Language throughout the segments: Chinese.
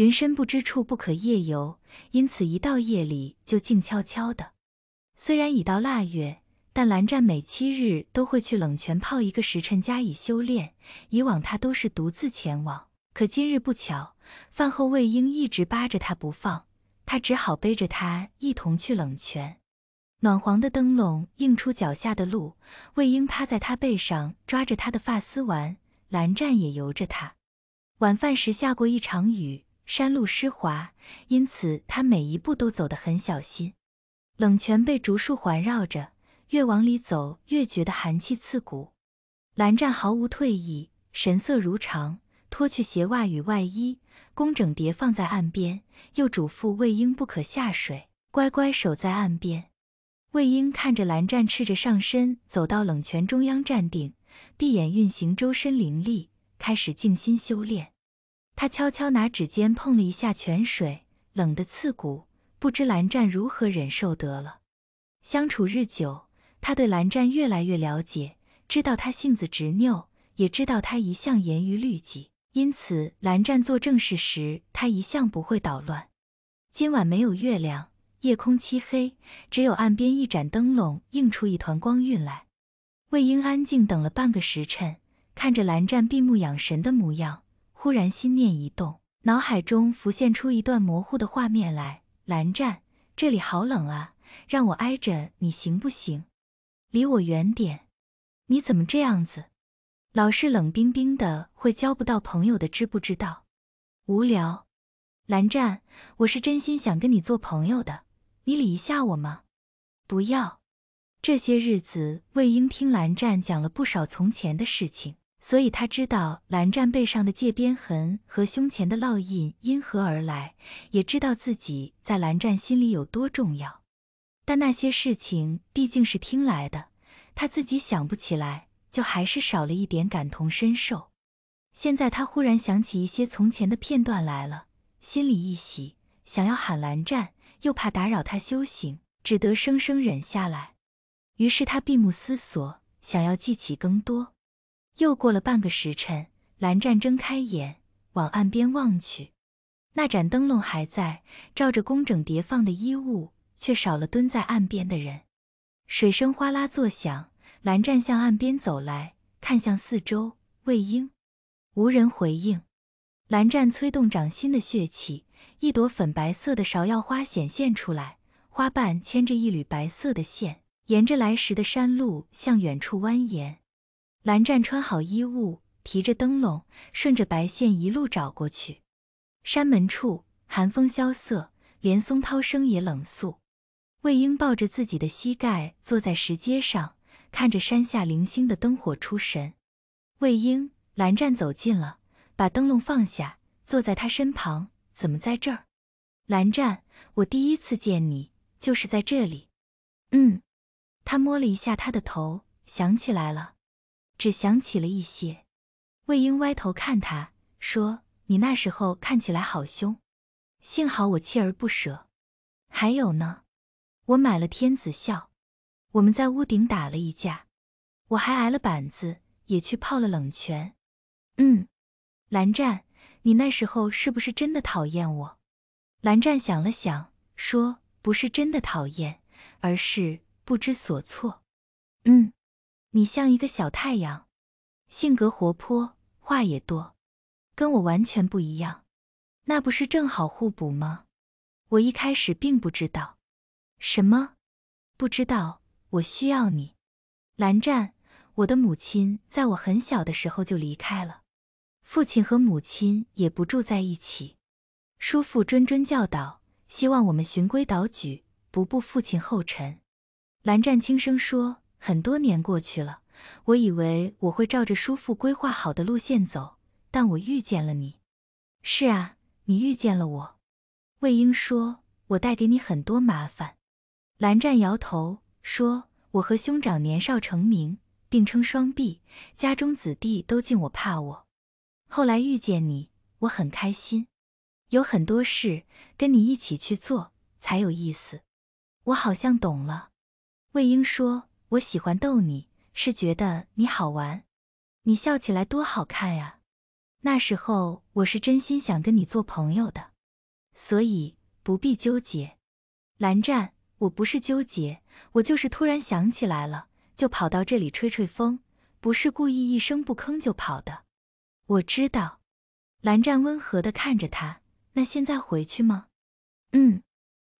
云深不知处，不可夜游。因此，一到夜里就静悄悄的。虽然已到腊月，但蓝湛每七日都会去冷泉泡一个时辰加以修炼。以往他都是独自前往，可今日不巧，饭后魏婴一直扒着他不放，他只好背着他一同去冷泉。暖黄的灯笼映出脚下的路，魏婴趴在他背上，抓着他的发丝玩，蓝湛也由着他。晚饭时下过一场雨。山路湿滑，因此他每一步都走得很小心。冷泉被竹树环绕着，越往里走越觉得寒气刺骨。蓝湛毫无退意，神色如常，脱去鞋袜与外衣，工整叠放在岸边，又嘱咐魏婴不可下水，乖乖守在岸边。魏婴看着蓝湛赤着上身走到冷泉中央站定，闭眼运行周身灵力，开始静心修炼。他悄悄拿指尖碰了一下泉水，冷得刺骨，不知蓝湛如何忍受得了。相处日久，他对蓝湛越来越了解，知道他性子执拗，也知道他一向严于律己，因此蓝湛做正事时，他一向不会捣乱。今晚没有月亮，夜空漆黑，只有岸边一盏灯笼映出一团光晕来。魏婴安静等了半个时辰，看着蓝湛闭目养神的模样。忽然心念一动，脑海中浮现出一段模糊的画面来。蓝湛，这里好冷啊，让我挨着你行不行？离我远点！你怎么这样子？老是冷冰冰的，会交不到朋友的，知不知道？无聊。蓝湛，我是真心想跟你做朋友的，你理一下我吗？不要。这些日子，魏婴听蓝湛讲了不少从前的事情。所以他知道蓝湛背上的界边痕和胸前的烙印因何而来，也知道自己在蓝湛心里有多重要。但那些事情毕竟是听来的，他自己想不起来，就还是少了一点感同身受。现在他忽然想起一些从前的片段来了，心里一喜，想要喊蓝湛，又怕打扰他修行，只得生生忍下来。于是他闭目思索，想要记起更多。又过了半个时辰，蓝湛睁开眼，往岸边望去，那盏灯笼还在照着工整叠放的衣物，却少了蹲在岸边的人。水声哗啦作响，蓝湛向岸边走来，看向四周，魏婴，无人回应。蓝湛催动掌心的血气，一朵粉白色的芍药花显现出来，花瓣牵着一缕白色的线，沿着来时的山路向远处蜿蜒。蓝湛穿好衣物，提着灯笼，顺着白线一路找过去。山门处寒风萧瑟，连松涛声也冷肃。魏婴抱着自己的膝盖坐在石阶上，看着山下零星的灯火出神。魏婴，蓝湛走近了，把灯笼放下，坐在他身旁。怎么在这儿？蓝湛，我第一次见你就是在这里。嗯，他摸了一下他的头，想起来了。只想起了一些。魏婴歪头看他，说：“你那时候看起来好凶，幸好我锲而不舍。还有呢，我买了天子笑，我们在屋顶打了一架，我还挨了板子，也去泡了冷泉。”嗯，蓝湛，你那时候是不是真的讨厌我？蓝湛想了想，说：“不是真的讨厌，而是不知所措。”嗯。你像一个小太阳，性格活泼，话也多，跟我完全不一样。那不是正好互补吗？我一开始并不知道。什么？不知道？我需要你，蓝湛。我的母亲在我很小的时候就离开了，父亲和母亲也不住在一起。叔父谆谆教导，希望我们循规蹈矩，不步父亲后尘。蓝湛轻声说。很多年过去了，我以为我会照着叔父规划好的路线走，但我遇见了你。是啊，你遇见了我。魏婴说：“我带给你很多麻烦。”蓝湛摇头说：“我和兄长年少成名，并称双璧，家中子弟都敬我怕我。后来遇见你，我很开心，有很多事跟你一起去做才有意思。”我好像懂了。魏婴说。我喜欢逗你，是觉得你好玩。你笑起来多好看呀！那时候我是真心想跟你做朋友的，所以不必纠结。蓝湛，我不是纠结，我就是突然想起来了，就跑到这里吹吹风，不是故意一声不吭就跑的。我知道。蓝湛温和的看着他，那现在回去吗？嗯。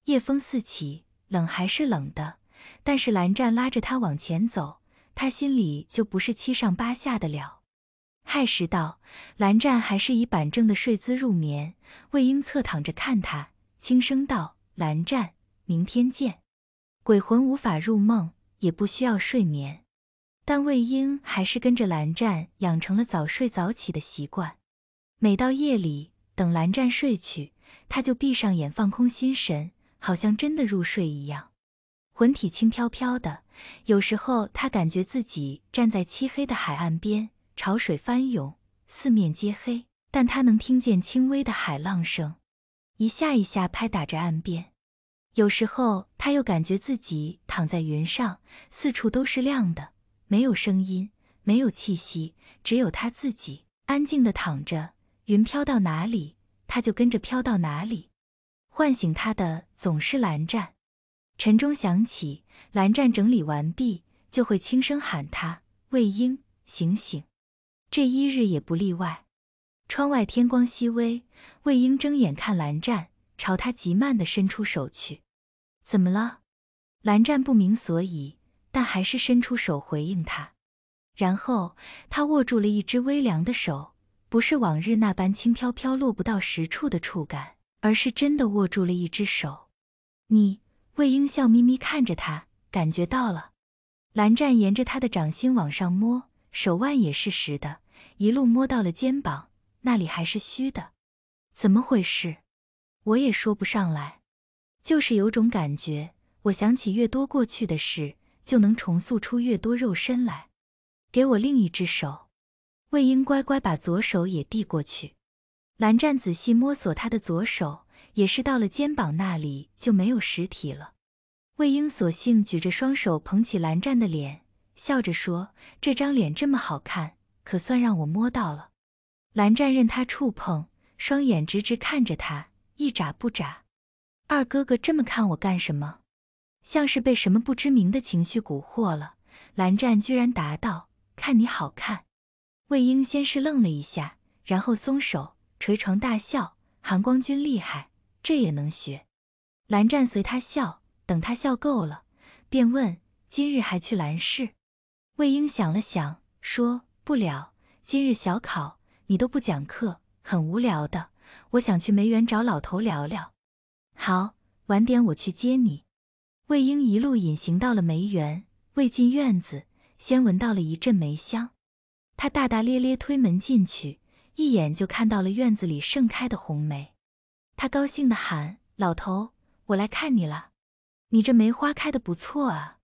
夜风四起，冷还是冷的。但是蓝湛拉着他往前走，他心里就不是七上八下的了。亥时到，蓝湛还是以板正的睡姿入眠。魏婴侧躺着看他，轻声道：“蓝湛，明天见。”鬼魂无法入梦，也不需要睡眠，但魏婴还是跟着蓝湛养成了早睡早起的习惯。每到夜里，等蓝湛睡去，他就闭上眼，放空心神，好像真的入睡一样。魂体轻飘飘的，有时候他感觉自己站在漆黑的海岸边，潮水翻涌，四面皆黑，但他能听见轻微的海浪声，一下一下拍打着岸边。有时候他又感觉自己躺在云上，四处都是亮的，没有声音，没有气息，只有他自己安静的躺着。云飘到哪里，他就跟着飘到哪里。唤醒他的总是蓝湛。晨钟响起，蓝湛整理完毕，就会轻声喊他：“魏婴，醒醒。”这一日也不例外。窗外天光熹微，魏婴睁眼看蓝湛，朝他极慢地伸出手去。“怎么了？”蓝湛不明所以，但还是伸出手回应他。然后他握住了一只微凉的手，不是往日那般轻飘飘落不到实处的触感，而是真的握住了一只手。你。魏婴笑眯眯看着他，感觉到了。蓝湛沿着他的掌心往上摸，手腕也是实的，一路摸到了肩膀，那里还是虚的，怎么回事？我也说不上来，就是有种感觉，我想起越多过去的事，就能重塑出越多肉身来。给我另一只手。魏婴乖乖把左手也递过去。蓝湛仔细摸索他的左手。也是到了肩膀那里就没有实体了。魏婴索性举着双手捧起蓝湛的脸，笑着说：“这张脸这么好看，可算让我摸到了。”蓝湛任他触碰，双眼直直看着他，一眨不眨。“二哥哥这么看我干什么？”像是被什么不知名的情绪蛊惑了，蓝湛居然答道：“看你好看。”魏婴先是愣了一下，然后松手，捶床大笑：“韩光君厉害！”这也能学？蓝湛随他笑，等他笑够了，便问：“今日还去蓝氏？”魏婴想了想，说：“不了，今日小考，你都不讲课，很无聊的。我想去梅园找老头聊聊。”“好，晚点我去接你。”魏婴一路隐形到了梅园，未进院子，先闻到了一阵梅香。他大大咧咧推门进去，一眼就看到了院子里盛开的红梅。他高兴的喊：“老头，我来看你了，你这梅花开的不错啊。”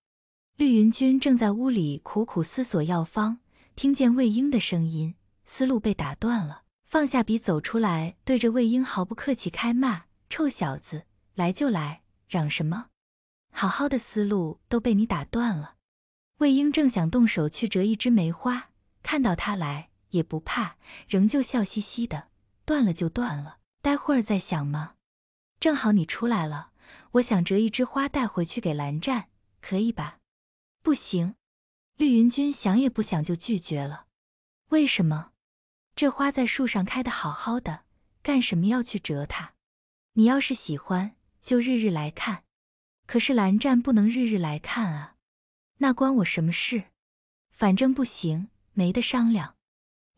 绿云君正在屋里苦苦思索药方，听见魏婴的声音，思路被打断了，放下笔走出来，对着魏婴毫不客气开骂：“臭小子，来就来，嚷什么？好好的思路都被你打断了。”魏婴正想动手去折一枝梅花，看到他来也不怕，仍旧笑嘻嘻的：“断了就断了。”待会儿再想吗？正好你出来了，我想折一枝花带回去给蓝湛，可以吧？不行，绿云君想也不想就拒绝了。为什么？这花在树上开的好好的，干什么要去折它？你要是喜欢，就日日来看。可是蓝湛不能日日来看啊，那关我什么事？反正不行，没得商量。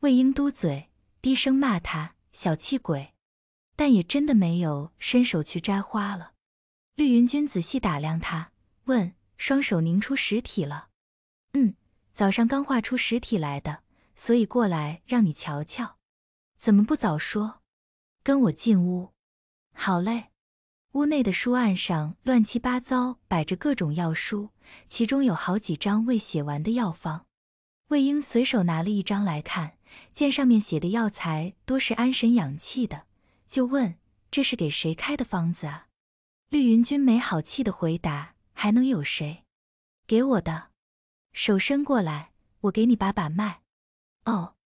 魏婴嘟嘴，低声骂他小气鬼。但也真的没有伸手去摘花了。绿云君仔细打量他，问：“双手凝出实体了？”“嗯，早上刚画出实体来的，所以过来让你瞧瞧。”“怎么不早说？”“跟我进屋。”“好嘞。”屋内的书案上乱七八糟摆着各种药书，其中有好几张未写完的药方。魏婴随手拿了一张来看，见上面写的药材多是安神养气的。就问这是给谁开的方子啊？绿云君没好气的回答：“还能有谁？给我的，手伸过来，我给你把把脉。”哦。